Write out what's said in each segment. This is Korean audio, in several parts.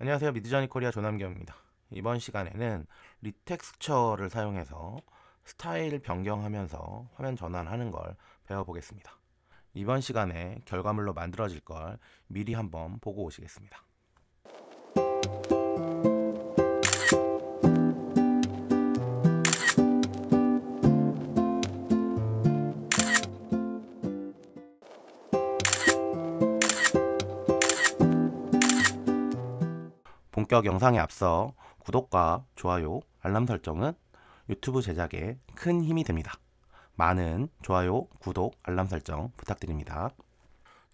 안녕하세요. 미드저니 코리아 조남경입니다. 이번 시간에는 리텍스처를 사용해서 스타일 변경하면서 화면 전환하는 걸 배워보겠습니다. 이번 시간에 결과물로 만들어질 걸 미리 한번 보고 오시겠습니다. 본격 영상에 앞서 구독과 좋아요, 알람 설정은 유튜브 제작에 큰 힘이 됩니다. 많은 좋아요, 구독, 알람 설정 부탁드립니다.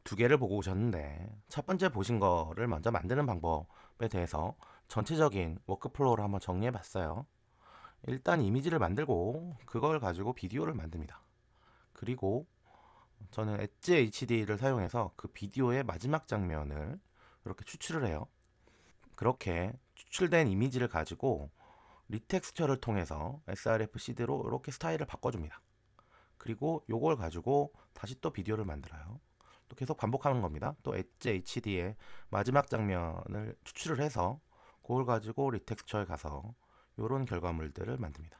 두 개를 보고 오셨는데 첫 번째 보신 거를 먼저 만드는 방법에 대해서 전체적인 워크플로우를 한번 정리해 봤어요. 일단 이미지를 만들고 그걸 가지고 비디오를 만듭니다. 그리고 저는 엣지 HD를 사용해서 그 비디오의 마지막 장면을 이렇게 추출을 해요. 그렇게 추출된 이미지를 가지고 리텍스처를 통해서 srf cd로 이렇게 스타일을 바꿔줍니다 그리고 요걸 가지고 다시 또 비디오를 만들어요 또 계속 반복하는 겁니다 또 HD의 마지막 장면을 추출을 해서 그걸 가지고 리텍스처에 가서 요런 결과물들을 만듭니다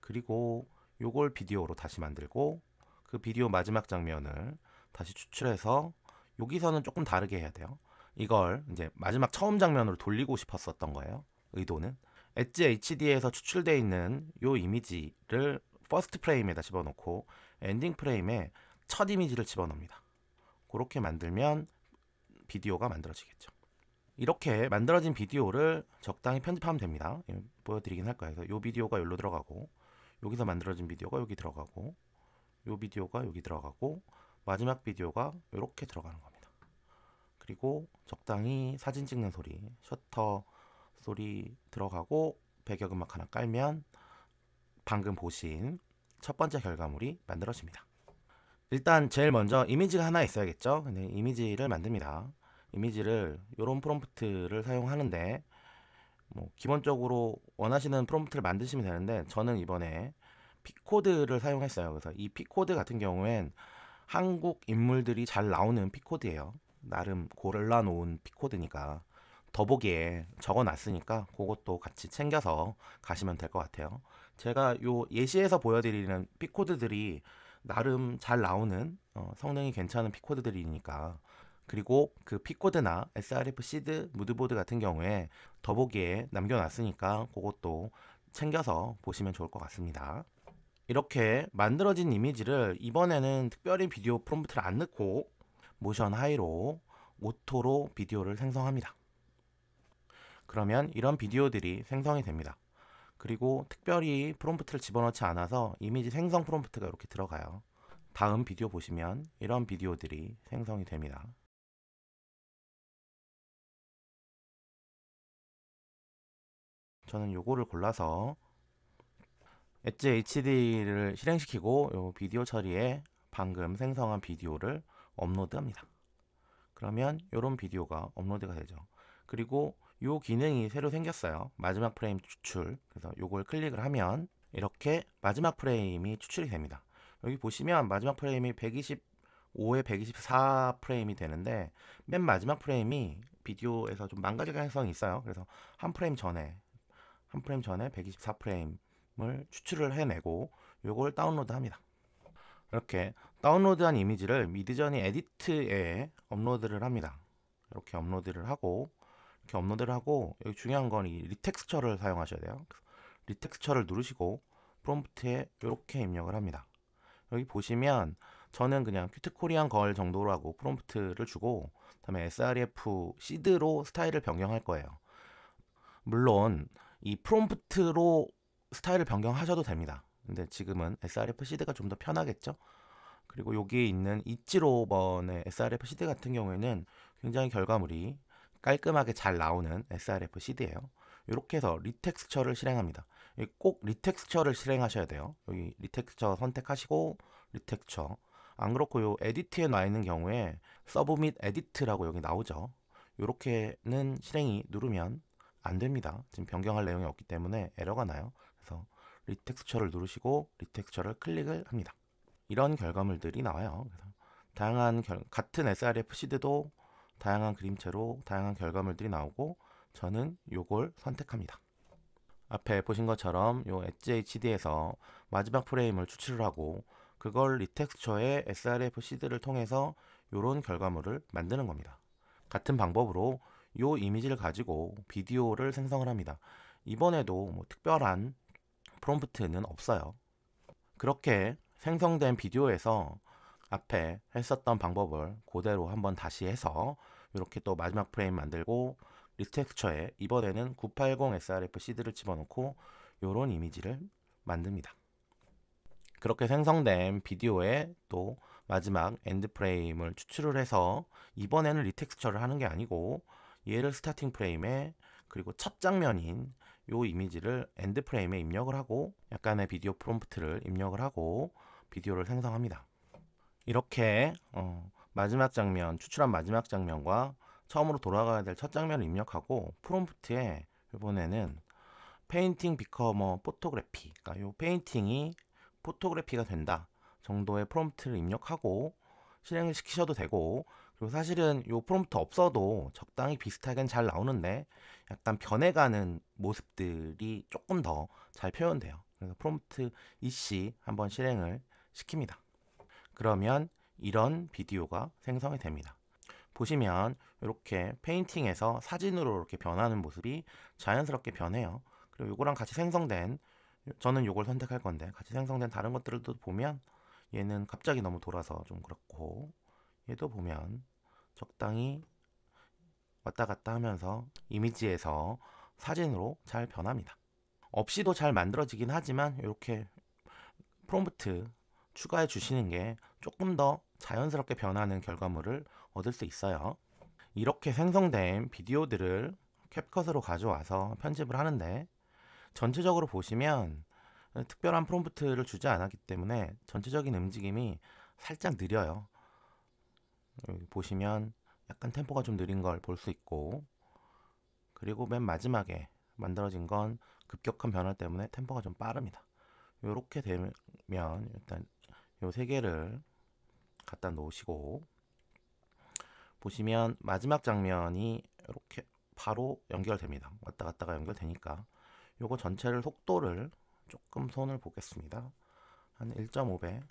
그리고 요걸 비디오로 다시 만들고 그 비디오 마지막 장면을 다시 추출해서 여기서는 조금 다르게 해야 돼요 이걸 이제 마지막 처음 장면으로 돌리고 싶었었던 거예요. 의도는 엣지 HD에서 추출되어 있는 요 이미지를 퍼스트 프레임에다 집어넣고 엔딩 프레임에 첫 이미지를 집어넣습니다. 그렇게 만들면 비디오가 만들어지겠죠. 이렇게 만들어진 비디오를 적당히 편집하면 됩니다. 예, 보여드리긴 할 거예요. 그 비디오가 여기로 들어가고 여기서 만들어진 비디오가 여기 들어가고 요 비디오가 여기 들어가고 마지막 비디오가 이렇게 들어가는 겁니다. 그리고 적당히 사진 찍는 소리, 셔터 소리 들어가고 배경음악 하나 깔면 방금 보신 첫 번째 결과물이 만들어집니다. 일단 제일 먼저 이미지가 하나 있어야겠죠? 근데 이미지를 만듭니다. 이미지를 이런 프롬프트를 사용하는데 뭐 기본적으로 원하시는 프롬프트를 만드시면 되는데 저는 이번에 피코드를 사용했어요. 그래서 이 피코드 같은 경우엔 한국 인물들이 잘 나오는 피코드예요. 나름 골라놓은 피코드니까 더보기에 적어놨으니까 그것도 같이 챙겨서 가시면 될 것 같아요. 제가 요 예시에서 보여드리는 피코드들이 나름 잘 나오는 어, 성능이 괜찮은 피코드들이니까 그리고 그 피코드나 SRF 시드 무드보드 같은 경우에 더보기에 남겨놨으니까 그것도 챙겨서 보시면 좋을 것 같습니다. 이렇게 만들어진 이미지를 이번에는 특별히 비디오 프롬프트를 안 넣고 모션 하이로 오토로 비디오를 생성합니다. 그러면 이런 비디오들이 생성이 됩니다. 그리고 특별히 프롬프트를 집어넣지 않아서 이미지 생성 프롬프트가 이렇게 들어가요. 다음 비디오 보시면 이런 비디오들이 생성이 됩니다. 저는 요거를 골라서 엣지 HD를 실행시키고 요 비디오 처리에 방금 생성한 비디오를 업로드합니다. 그러면 이런 비디오가 업로드가 되죠. 그리고 이 기능이 새로 생겼어요. 마지막 프레임 추출. 그래서 이걸 클릭을 하면 이렇게 마지막 프레임이 추출이 됩니다. 여기 보시면 마지막 프레임이 125에 124 프레임이 되는데 맨 마지막 프레임이 비디오에서 좀 망가질 가능성이 있어요. 그래서 한 프레임 전에 한 프레임 전에 124 프레임을 추출을 해내고 이걸 다운로드 합니다. 이렇게 다운로드한 이미지를 미드저니 에디트에 업로드를 합니다. 이렇게 업로드를 하고 이렇게 업로드를 하고 여기 중요한 건 이 리텍스처를 사용하셔야 돼요. 리텍스처를 누르시고 프롬프트에 이렇게 입력을 합니다. 여기 보시면 저는 그냥 큐트코리안 걸 정도로 하고 프롬프트를 주고 그다음에 s r f 시드로 스타일을 변경할 거예요. 물론 이 프롬프트로 스타일을 변경하셔도 됩니다. 근데 지금은 s r f 시드가 좀 더 편하겠죠? 그리고 여기에 있는 이치로 번의 SRF 시드 같은 경우에는 굉장히 결과물이 깔끔하게 잘 나오는 SRF 시드예요. 이렇게 해서 리텍스처를 실행합니다. 예, 꼭 리텍스처를 실행하셔야 돼요. 여기 리텍스처 선택하시고 리텍스처 안 그렇고 요 에디트에 나 있는 경우에 서브 및 에디트라고 여기 나오죠. 이렇게는 실행이 누르면 안 됩니다. 지금 변경할 내용이 없기 때문에 에러가 나요. 그래서 리텍스처를 누르시고 리텍스처를 클릭을 합니다. 이런 결과물들이 나와요. 그래서 다양한 결, 같은 SRF 시드도 다양한 그림체로 다양한 결과물들이 나오고 저는 요걸 선택합니다. 앞에 보신 것처럼 요 HHD에서 마지막 프레임을 추출을 하고 그걸 리텍스처의 SRF 시드를 통해서 요런 결과물을 만드는 겁니다. 같은 방법으로 요 이미지를 가지고 비디오를 생성을 합니다. 이번에도 뭐 특별한 프롬프트는 없어요. 그렇게 생성된 비디오에서 앞에 했었던 방법을 그대로 한번 다시 해서 이렇게 또 마지막 프레임 만들고 리텍스처에 이번에는 980 srf cd를 집어넣고 이런 이미지를 만듭니다. 그렇게 생성된 비디오에 또 마지막 엔드 프레임을 추출을 해서 이번에는 리텍스처를 하는 게 아니고 얘를 스타팅 프레임에 그리고 첫 장면인 요 이미지를 엔드 프레임에 입력을 하고 약간의 비디오 프롬프트를 입력을 하고 비디오를 생성합니다. 이렇게 어, 마지막 장면, 추출한 마지막 장면과 처음으로 돌아가야 될 첫 장면을 입력하고 프롬프트에 이번에는 페인팅 비커머 포토그래피 그러니까 이 페인팅이 포토그래피가 된다 정도의 프롬프트를 입력하고 실행을 시키셔도 되고 그리고 사실은 이 프롬프트 없어도 적당히 비슷하게는 잘 나오는데 약간 변해가는 모습들이 조금 더 잘 표현돼요 그래서 프롬프트 EC 한번 실행을 시킵니다. 그러면 이런 비디오가 생성이 됩니다. 보시면 이렇게 페인팅에서 사진으로 이렇게 변하는 모습이 자연스럽게 변해요. 그리고 이거랑 같이 생성된 저는 이걸 선택할 건데 같이 생성된 다른 것들도 보면 얘는 갑자기 너무 돌아서 좀 그렇고 얘도 보면 적당히 왔다 갔다 하면서 이미지에서 사진으로 잘 변합니다. 없이도 잘 만들어지긴 하지만 이렇게 프롬프트 추가해 주시는 게 조금 더 자연스럽게 변하는 결과물을 얻을 수 있어요. 이렇게 생성된 비디오들을 캡컷으로 가져와서 편집을 하는데 전체적으로 보시면 특별한 프롬프트를 주지 않았기 때문에 전체적인 움직임이 살짝 느려요. 보시면 약간 템포가 좀 느린 걸 볼 수 있고 그리고 맨 마지막에 만들어진 건 급격한 변화 때문에 템포가 좀 빠릅니다. 이렇게 되면 일단 요세 개를 갖다 놓으시고 보시면 마지막 장면이 이렇게 바로 연결됩니다. 왔다 갔다가 연결되니까 요거 전체를 속도를 조금 손을 보겠습니다. 한 1.5배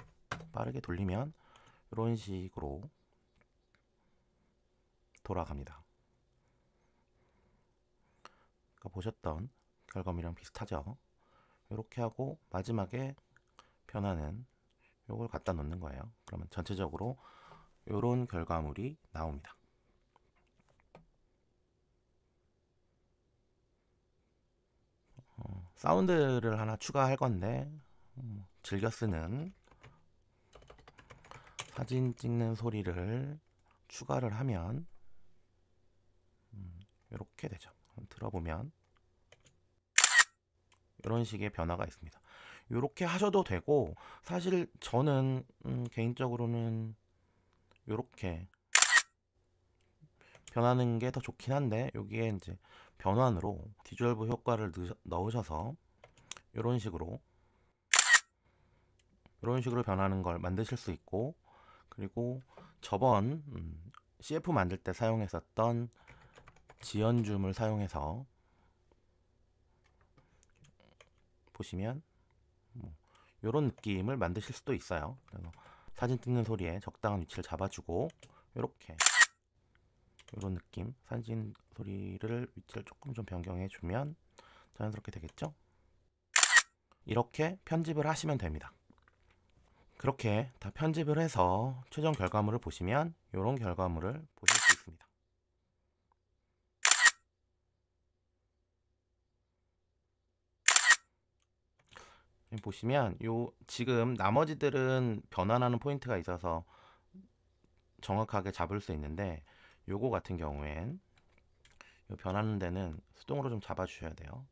빠르게 돌리면 이런 식으로 돌아갑니다. 아까 보셨던 결과물이랑 비슷하죠? 이렇게 하고 마지막에 변화는 요걸 갖다 놓는 거예요. 그러면 전체적으로 요런 결과물이 나옵니다. 어, 사운드를 하나 추가할 건데 음, 즐겨 쓰는 사진 찍는 소리를 추가를 하면 이렇게 음, 되죠. 들어보면 이런 식의 변화가 있습니다. 요렇게 하셔도 되고 사실 저는 음, 개인적으로는 요렇게 변하는 게 더 좋긴 한데 여기에 이제 변환으로 디졸브 효과를 넣으셔서 이런 식으로 이런 식으로 변하는 걸 만드실 수 있고 그리고 저번 음, CF 만들 때 사용했었던 지연줌을 사용해서 보시면 이런 뭐, 느낌을 만드실 수도 있어요 그래서 사진 찍는 소리에 적당한 위치를 잡아주고 이렇게 이런 느낌 사진 소리를 위치를 조금 좀 변경해 주면 자연스럽게 되겠죠 이렇게 편집을 하시면 됩니다 그렇게 다 편집을 해서 최종 결과물을 보시면 이런 결과물을 보실 보시면 요 지금 나머지들은 변환하는 포인트가 있어서 정확하게 잡을 수 있는데 요거 같은 경우엔 요 변하는 데는 수동으로 좀 잡아 주셔야 돼요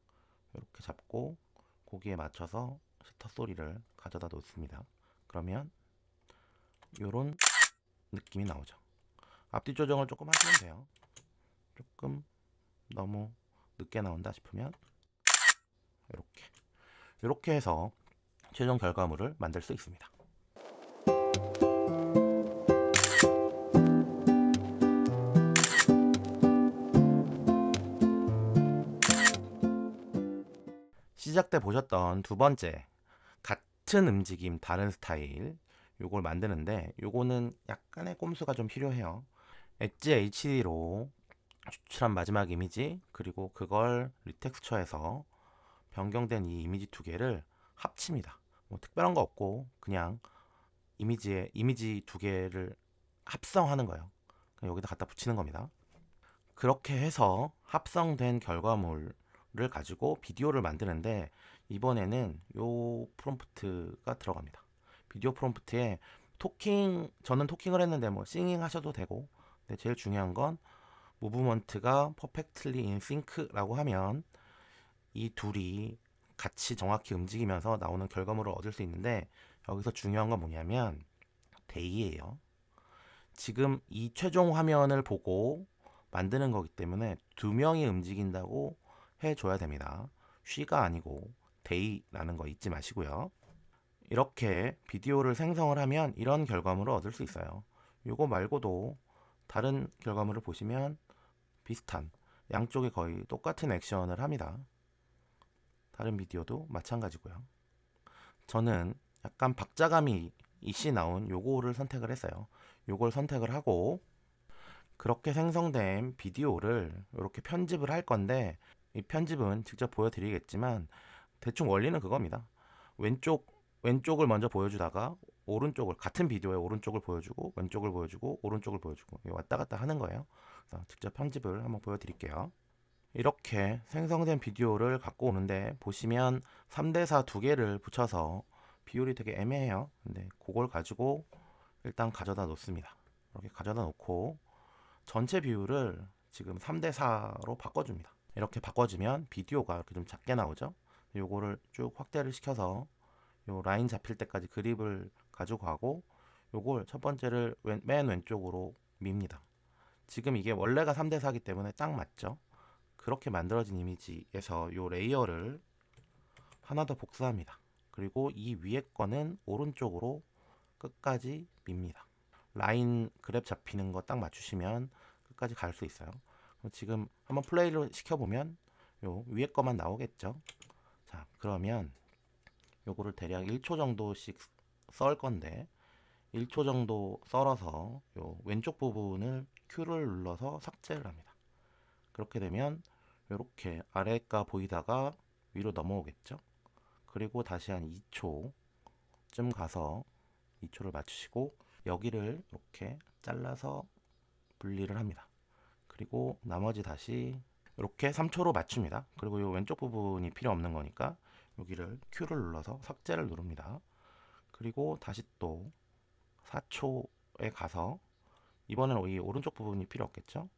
이렇게 잡고 고기에 맞춰서 스타 소리를 가져다 놓습니다 그러면 요런 느낌이 나오죠 앞뒤 조정을 조금 하시면 돼요 조금 너무 늦게 나온다 싶으면 이렇게 해서 최종 결과물을 만들 수 있습니다. 시작 때 보셨던 두 번째 같은 움직임 다른 스타일 요걸 만드는데 요거는 약간의 꼼수가 좀 필요해요 엣지 HD로 추출한 마지막 이미지 그리고 그걸 리텍스처에서 변경된 이 이미지 두 개를 합칩니다. 뭐 특별한 거 없고 그냥 이미지에 이미지 두 개를 합성하는 거예요. 여기다 갖다 붙이는 겁니다. 그렇게 해서 합성된 결과물을 가지고 비디오를 만드는데 이번에는 요 프롬프트가 들어갑니다. 비디오 프롬프트에 토킹 저는 토킹을 했는데 뭐 싱잉 하셔도 되고 근데 제일 중요한 건 무브먼트가 퍼펙트리 인 싱크라고 하면 이 둘이 같이 정확히 움직이면서 나오는 결과물을 얻을 수 있는데 여기서 중요한 건 뭐냐면 데이예요. 지금 이 최종 화면을 보고 만드는 거기 때문에 두 명이 움직인다고 해줘야 됩니다. 쉬가 아니고 데이라는 거 잊지 마시고요. 이렇게 비디오를 생성을 하면 이런 결과물을 얻을 수 있어요. 이거 말고도 다른 결과물을 보시면 비슷한 양쪽에 거의 똑같은 액션을 합니다. 다른 미디어도 마찬가지고요. 저는 약간 박자감이 이씨 나온 요거를 선택을 했어요. 요걸 선택을 하고 그렇게 생성된 비디오를 이렇게 편집을 할 건데 이 편집은 직접 보여드리겠지만 대충 원리는 그겁니다. 왼쪽 왼쪽을 먼저 보여주다가 오른쪽을 같은 비디오에 오른쪽을 보여주고 왼쪽을 보여주고 오른쪽을 보여주고 왔다 갔다 하는 거예요. 직접 편집을 한번 보여드릴게요. 이렇게 생성된 비디오를 갖고 오는데 보시면 3대4 두 개를 붙여서 비율이 되게 애매해요. 근데 그걸 가지고 일단 가져다 놓습니다. 이렇게 가져다 놓고 전체 비율을 지금 3대4로 바꿔줍니다. 이렇게 바꿔주면 비디오가 이렇게 좀 작게 나오죠. 요거를 쭉 확대를 시켜서 요 라인 잡힐 때까지 그립을 가지고 가고 요걸 첫 번째를 왼, 맨 왼쪽으로 밉니다. 지금 이게 원래가 3대4이기 때문에 딱 맞죠. 그렇게 만들어진 이미지에서 요 레이어를 하나 더 복사합니다. 그리고 이 위에 거는 오른쪽으로 끝까지 밉니다. 라인 그랩 잡히는 거 딱 맞추시면 끝까지 갈 수 있어요. 지금 한번 플레이를 시켜보면 요 위에 거만 나오겠죠. 자 그러면 요거를 대략 1초 정도씩 썰 건데 1초 정도 썰어서 요 왼쪽 부분을 Q를 눌러서 삭제를 합니다. 그렇게 되면 이렇게 아래가 보이다가 위로 넘어오겠죠 그리고 다시 한 2초쯤 가서 2초를 맞추시고 여기를 이렇게 잘라서 분리를 합니다 그리고 나머지 다시 이렇게 3초로 맞춥니다 그리고 이 왼쪽 부분이 필요 없는 거니까 여기를 Q를 눌러서 삭제를 누릅니다 그리고 다시 또 4초에 가서 이번에는 이 오른쪽 부분이 필요 없겠죠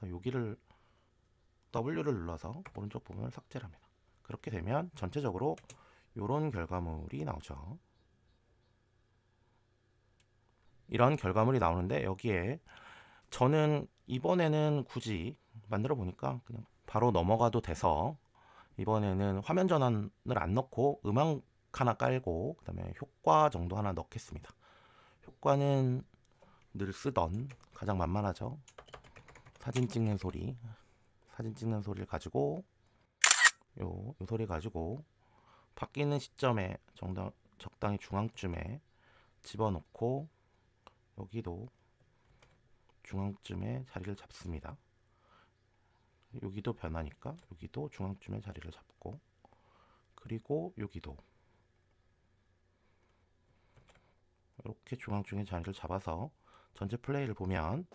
여기를 W를 눌러서 오른쪽 부분을 삭제를 합니다. 그렇게 되면 전체적으로 이런 결과물이 나오죠. 이런 결과물이 나오는데 여기에 저는 이번에는 굳이 만들어 보니까 그냥 바로 넘어가도 돼서 이번에는 화면 전환을 안 넣고 음악 하나 깔고 그 다음에 효과 정도 하나 넣겠습니다. 효과는 늘 쓰던 가장 만만하죠. 사진 찍는 소리 사진 찍는 소리를 가지고 요, 요 소리 가지고 바뀌는 시점에 정당, 적당히 중앙쯤에 집어넣고 여기도 중앙쯤에 자리를 잡습니다. 여기도 변하니까 여기도 중앙쯤에 자리를 잡고 그리고 여기도 이렇게 중앙쯤에 자리를 잡아서 전체 플레이를 보면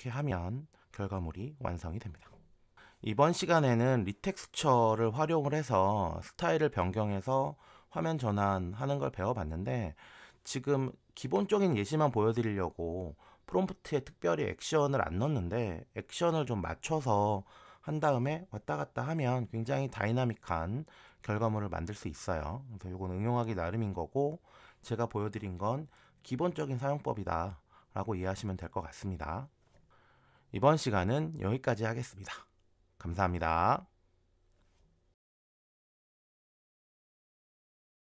이렇게 하면 결과물이 완성이 됩니다. 이번 시간에는 리텍스처를 활용을 해서 스타일을 변경해서 화면 전환하는 걸 배워봤는데 지금 기본적인 예시만 보여드리려고 프롬프트에 특별히 액션을 안 넣었는데 액션을 좀 맞춰서 한 다음에 왔다 갔다 하면 굉장히 다이나믹한 결과물을 만들 수 있어요. 그래서 이건 응용하기 나름인 거고 제가 보여드린 건 기본적인 사용법이다 라고 이해하시면 될 것 같습니다. 이번 시간은 여기까지 하겠습니다. 감사합니다.